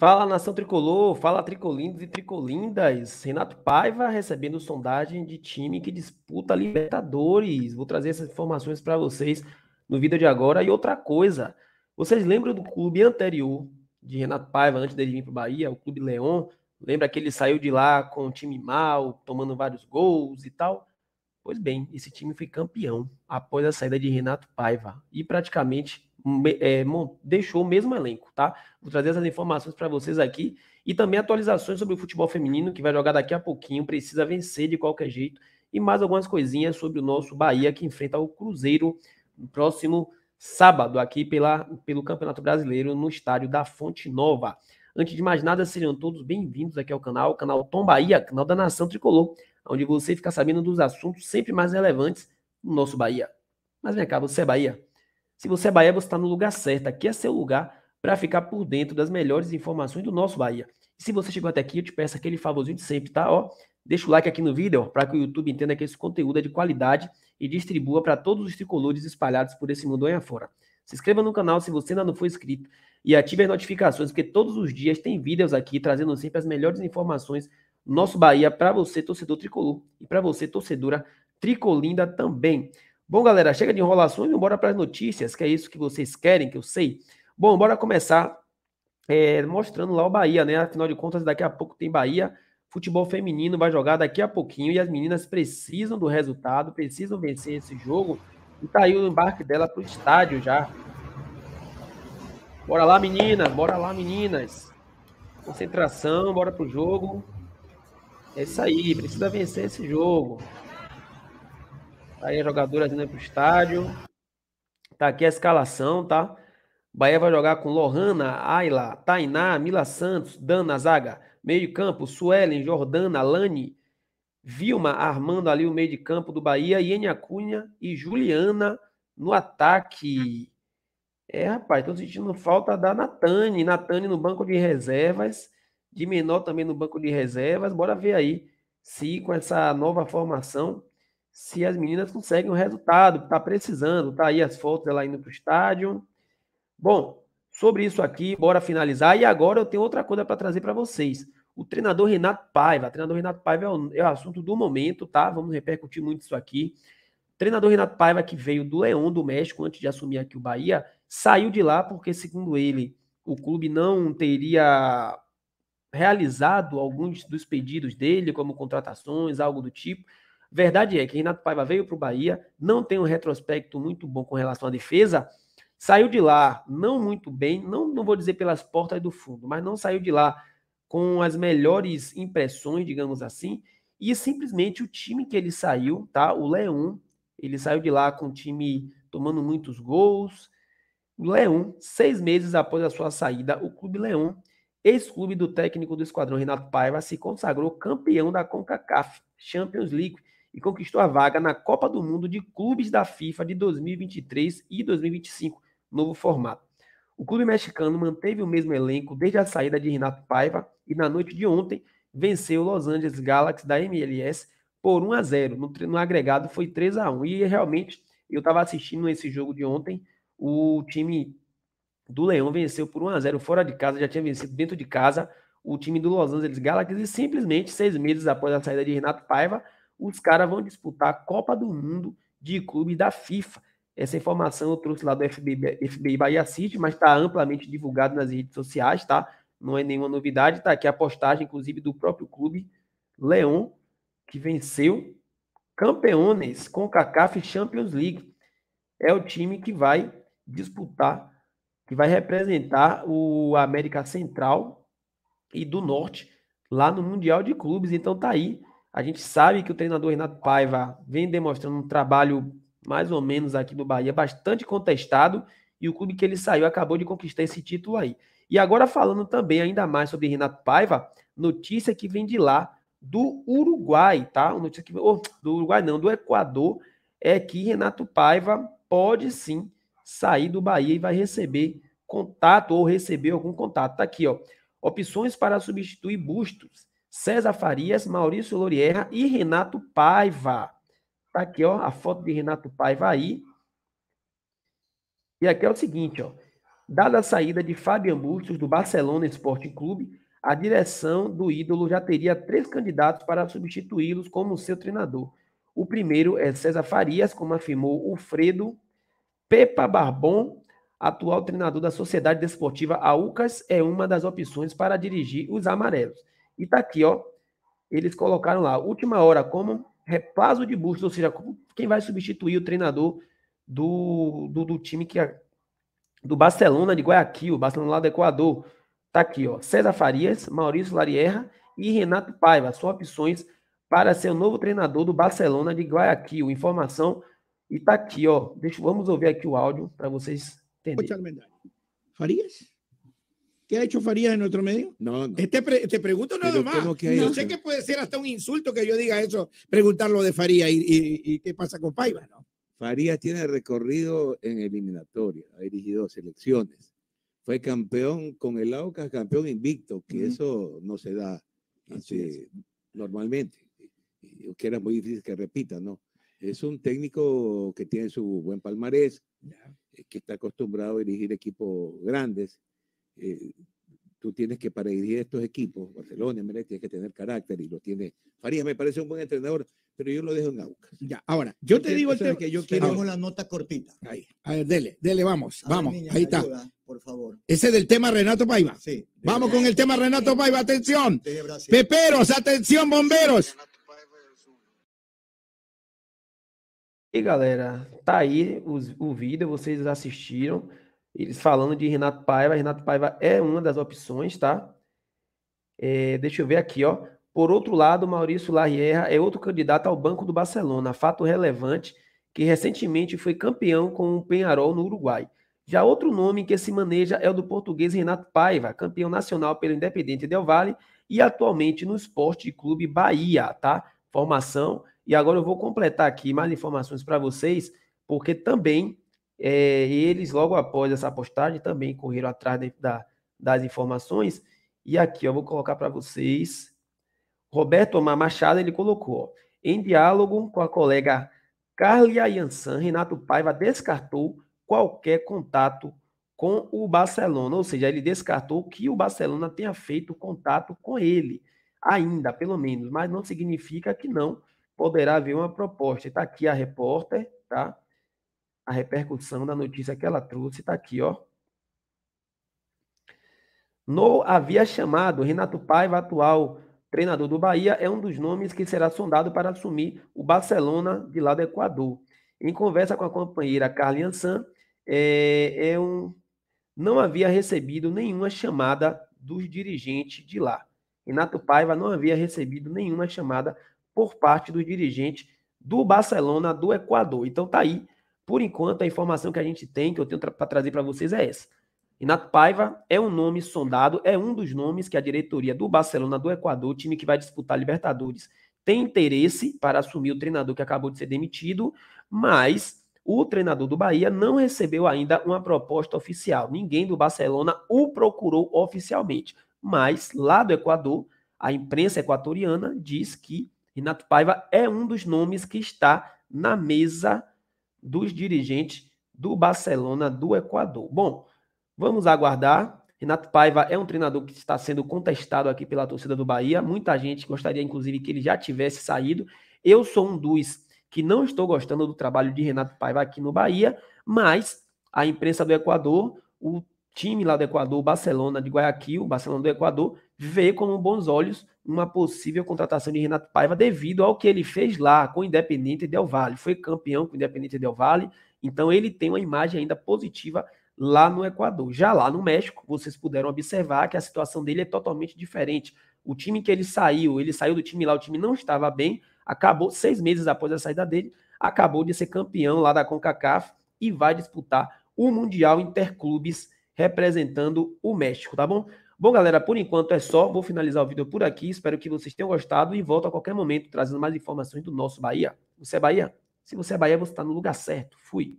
Fala nação tricolor, fala tricolindos e tricolindas. Renato Paiva recebendo sondagem de time que disputa Libertadores. Vou trazer essas informações para vocês no vídeo de agora. E outra coisa, vocês lembram do clube anterior de Renato Paiva, antes dele vir para o Bahia, o Clube Leão? Lembra que ele saiu de lá com o time mal, tomando vários gols e tal? Pois bem, esse time foi campeão após a saída de Renato Paiva e praticamente é, deixou o mesmo elenco, tá? Vou trazer essas informações para vocês aqui e também atualizações sobre o futebol feminino que vai jogar daqui a pouquinho, precisa vencer de qualquer jeito e mais algumas coisinhas sobre o nosso Bahia que enfrenta o Cruzeiro no próximo sábado aqui pela, pelo Campeonato Brasileiro no estádio da Fonte Nova. Antes de mais nada, sejam todos bem-vindos aqui ao canal, canal Tom Bahia, canal da Nação Tricolor, onde você fica sabendo dos assuntos sempre mais relevantes no nosso Bahia. Mas vem cá, você é Bahia? Se você é Bahia, você está no lugar certo. Aqui é seu lugar para ficar por dentro das melhores informações do nosso Bahia. E se você chegou até aqui, eu te peço aquele favorzinho de sempre, tá? Ó, deixa o like aqui no vídeo para que o YouTube entenda que esse conteúdo é de qualidade e distribua para todos os tricolores espalhados por esse mundo aí afora. Se inscreva no canal se você ainda não for inscrito e ative as notificações, porque todos os dias tem vídeos aqui trazendo sempre as melhores informações do nosso Bahia para você, torcedor tricolor, e para você, torcedora tricolinda também. Bom, galera, chega de enrolações e bora para as notícias, que é isso que vocês querem, que eu sei. Bom, bora começar é, mostrando lá o Bahia, né? Afinal de contas, daqui a pouco tem Bahia. Futebol feminino vai jogar daqui a pouquinho e as meninas precisam do resultado, precisam vencer esse jogo. E tá aí o embarque dela pro estádio já. Bora lá, meninas! Bora lá, meninas! Concentração, bora pro jogo. É isso aí, precisa vencer esse jogo. Aí jogadoras indo pro estádio. Tá aqui a escalação, tá? Bahia vai jogar com Lohana, Ayla, Tainá, Mila Santos, Dana Zaga, meio de campo, Suelen, Jordana, Lani, Vilma armando ali o meio de campo do Bahia, Iene Cunha e Juliana no ataque. É, rapaz, tô sentindo falta da Natane, Natane no banco de reservas, de menor também no banco de reservas. Bora ver aí se com essa nova formação se as meninas conseguem o resultado, está precisando, tá aí as fotos dela indo para o estádio. Bom, sobre isso aqui, bora finalizar. E agora eu tenho outra coisa para trazer para vocês. O treinador Renato Paiva. O treinador Renato Paiva é o, é o, assunto do momento, tá? Vamos repercutir muito isso aqui. O treinador Renato Paiva, que veio do Leão do México antes de assumir aqui o Bahia, saiu de lá porque, segundo ele, o clube não teria realizado alguns dos pedidos dele, como contratações, algo do tipo. Verdade é que Renato Paiva veio para o Bahia, não tem um retrospecto muito bom com relação à defesa, saiu de lá não muito bem, não, não vou dizer pelas portas do fundo, mas não saiu de lá com as melhores impressões, digamos assim, e simplesmente o time que ele saiu, tá? O Leão, ele saiu de lá com o time tomando muitos gols. O Leão, seis meses após a sua saída, o Clube Leão, ex-clube do técnico do Esquadrão Renato Paiva, se consagrou campeão da CONCACAF Champions League e conquistou a vaga na Copa do Mundo de Clubes da FIFA de 2023 e 2025, novo formato. O clube mexicano manteve o mesmo elenco desde a saída de Renato Paiva e na noite de ontem venceu o Los Angeles Galaxy da MLS por 1 a 0. No, no agregado foi 3 a 1. E realmente eu estava assistindo esse jogo de ontem, o time do Leão venceu por 1 a 0 fora de casa, já tinha vencido dentro de casa o time do Los Angeles Galaxy e simplesmente seis meses após a saída de Renato Paiva, os caras vão disputar a Copa do Mundo de clubes da FIFA. Essa informação eu trouxe lá do FBI, FBI Bahia City, mas está amplamente divulgado nas redes sociais, tá? Não é nenhuma novidade, está aqui a postagem, inclusive, do próprio clube Leon, que venceu campeões com CACAF Champions League. É o time que vai disputar, que vai representar o América Central e do Norte lá no Mundial de Clubes. Então tá aí a gente sabe que o treinador Renato Paiva vem demonstrando um trabalho mais ou menos aqui do Bahia bastante contestado e o clube que ele saiu acabou de conquistar esse título aí. E agora falando também ainda mais sobre Renato Paiva, notícia que vem de lá do Uruguai, tá? notícia que oh, do Uruguai não, do Equador, é que Renato Paiva pode sim sair do Bahia e vai receber contato ou receber algum contato. Tá aqui, ó. Opções para substituir Bustos César Farias, Maurício Lorierra e Renato Paiva. Tá aqui, ó, a foto de Renato Paiva aí. E aqui é o seguinte, ó. Dada a saída de Fabian Bustos do Barcelona Esporte Clube, a direção do ídolo já teria três candidatos para substituí-los como seu treinador. O primeiro é César Farias, como afirmou o Fredo Pepa Barbon, atual treinador da Sociedade Desportiva Aucas, é uma das opções para dirigir os amarelos. E tá aqui, ó. Eles colocaram lá, última hora, como repaso de busto ou seja, quem vai substituir o treinador do, do, do time que é, do Barcelona de Guayaquil, Barcelona lá do Equador. Tá aqui, ó. César Farias, Maurício Larierra e Renato Paiva. São opções para ser o novo treinador do Barcelona de Guayaquil. Informação e tá aqui, ó. Deixa, vamos ouvir aqui o áudio para vocês entenderem. Farias? ¿Qué ha hecho Farías en nuestro medio? No, este te pregunto nada más. No sé qué puede ser hasta un insulto que yo diga eso, preguntarlo de Farías y, qué pasa con Paiva, ¿no? Farías tiene recorrido en eliminatoria, ha dirigido selecciones. Fue campeón con el Aucas, campeón invicto, que eso no se da este, normalmente. Que era muy difícil que repita, ¿no? Es un técnico que tiene su buen palmarés, eh, que está acostumbrado a dirigir equipos grandes eh, tú tienes que para dirigir estos equipos, Barcelona, merece, tienes que tener carácter y lo tiene. Faría me parece un buen entrenador, pero yo lo dejo en Aucas. Ya, ahora, yo te digo el tema que yo quiero. Tenemos la nota cortita. Ahí. A ver, dele, dele, vamos, vamos, ahí está. por favor. Ese del tema Renato Paiva. Sí. Vamos con el tema Renato Paiva, atención. Peperos, atención, bomberos. y e galera, está ahí o, o vídeo, vocês assistiram. Eles falando de Renato Paiva. Renato Paiva é uma das opções, tá? É, deixa eu ver aqui, ó. Por outro lado, Maurício Larriera é outro candidato ao Banco do Barcelona, fato relevante que recentemente foi campeão com o Penharol no Uruguai. Já outro nome que se maneja é o do português Renato Paiva, campeão nacional pelo Independente Del Valle e atualmente no Esporte Clube Bahia, tá? Formação. E agora eu vou completar aqui mais informações para vocês, porque também é, e eles, logo após essa postagem, também correram atrás de, da, das informações. E aqui, eu vou colocar para vocês. Roberto Omar Machado, ele colocou, ó, em diálogo com a colega Carlia Ayansan Renato Paiva descartou qualquer contato com o Barcelona, ou seja, ele descartou que o Barcelona tenha feito contato com ele, ainda, pelo menos, mas não significa que não poderá haver uma proposta. Está aqui a repórter, tá? a repercussão da notícia que ela trouxe. Está aqui, ó. No havia chamado Renato Paiva, atual treinador do Bahia, é um dos nomes que será sondado para assumir o Barcelona de lá do Equador. Em conversa com a companheira Carly Ansan, é, é um, não havia recebido nenhuma chamada dos dirigentes de lá. Renato Paiva não havia recebido nenhuma chamada por parte dos dirigentes do Barcelona do Equador. Então tá aí por enquanto, a informação que a gente tem, que eu tenho para trazer para vocês, é essa. Renato Paiva é um nome sondado, é um dos nomes que a diretoria do Barcelona do Equador, time que vai disputar a Libertadores, tem interesse para assumir o treinador que acabou de ser demitido, mas o treinador do Bahia não recebeu ainda uma proposta oficial. Ninguém do Barcelona o procurou oficialmente. Mas lá do Equador, a imprensa equatoriana diz que Renato Paiva é um dos nomes que está na mesa dos dirigentes do Barcelona do Equador. Bom, vamos aguardar. Renato Paiva é um treinador que está sendo contestado aqui pela torcida do Bahia. Muita gente gostaria, inclusive, que ele já tivesse saído. Eu sou um dos que não estou gostando do trabalho de Renato Paiva aqui no Bahia, mas a imprensa do Equador, o time lá do Equador, Barcelona de Guayaquil, o Barcelona do Equador, vê com bons olhos uma possível contratação de Renato Paiva devido ao que ele fez lá com o Independente Del Valle. Foi campeão com o Independente Del Valle, então ele tem uma imagem ainda positiva lá no Equador. Já lá no México, vocês puderam observar que a situação dele é totalmente diferente. O time que ele saiu, ele saiu do time lá, o time não estava bem, acabou seis meses após a saída dele, acabou de ser campeão lá da CONCACAF e vai disputar o Mundial Interclubes representando o México, tá bom? Bom, galera, por enquanto é só. Vou finalizar o vídeo por aqui. Espero que vocês tenham gostado e volto a qualquer momento trazendo mais informações do nosso Bahia. Você é Bahia? Se você é Bahia, você está no lugar certo. Fui.